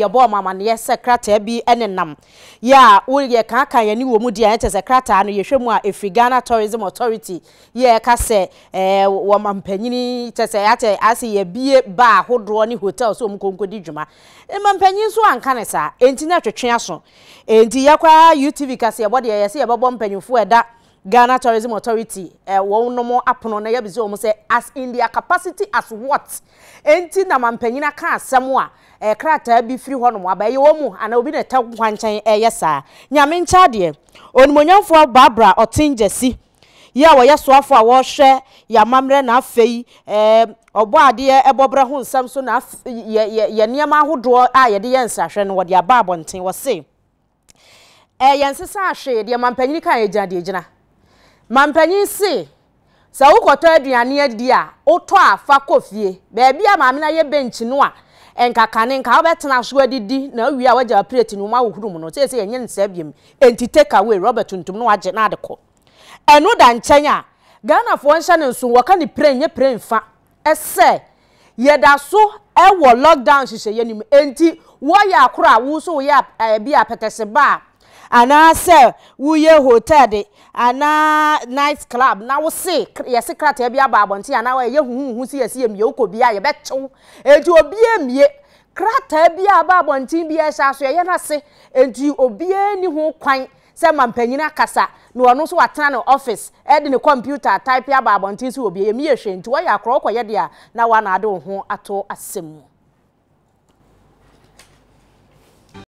yɛbɔ mama ne sɛ krataa bi nenam yɛ a woyɛ kankan ni wo mu di a yɛkyɛ sɛ krataa no yɛhwɛ mu a efiri ghana tourism authority yɛ ɛka sɛ eh, ɛɛ wɔn mpanyin kyɛ sɛ yɛakyɛ ase yɛbie baa ahodoɔ ne hotel so mu konko di dwuma e, mampanyin so anka ne saa enti na twetwe aso nti yakwa utv kase yɛbɔ deɛ yɛsɛ yɛbɛbɔ mpanyinfoɔ ɛda Ghana Tourism Authority eh won no mo apono na yebise won say as in their capacity as what enti na mampanyina ka asem a eh krataa bi firi ho no mo abaye wo mu ana obi na ta kwanchen eh yesa nyame ncha de onimonyamfo Barbara or Tin Jesse. Otinjesi ye a wɔyɛ soafo a wɔhwɛ yamammerɛ na afei eh ɔbɔ adeɛ ɛbɔbrɛ ho nsɛm so na yɛ yɛ nneɛma ahodoɔ a yɛde yɛ nsrahwɛ no wɔde aba abɔnten wɔ se ɛyɛ eh, nsesa ahwee deɛ mampanyini ka yɛgyina deɛ gyina mampanyin se sɛ wokɔtɔ aduane adi a wotɔ afa kɔ fie baabi a maame no yɛ bench no a nkakane nka wobɛtena so adidi na awie a wagya apreti no ma wohuru mu no sɛ sɛ yɛnyɛ nsaa biam enti take away robert tuntum no wagye na ade kɔ ɛno da nkyɛn a ghanafoɔ nhyɛ ne nso wɔka ne pren nyɛ pren fa ɛsɛ yɛda so ɛwɔ lockdown hyehyɛ yɛnim enti wɔyɛ akoro a wo so woyɛ bi apɛtɛsɛ ba anaasɛ woyɛ hotel de anaa night club na wose yɛse krataa bi aba abɔnten anaa wɔyɛ huhuhu si yɛsi yɛ mie wokɔ bi a yɛbɛkyew eti obi emie krataa bi a aba abɔnten bi ɛhyɛ aso yɛyɛ n'ase eti obi eni ho kwan sɛ mampanyin akasa na ɔno nso watena ne office ɛde ne computer type aba abɔnten si wɔ bi emi yɛ hwɛ nti wɔyɛ akorɔ ɔkɔ yɛ deɛ na wɔn anaade ho ato asɛm mu.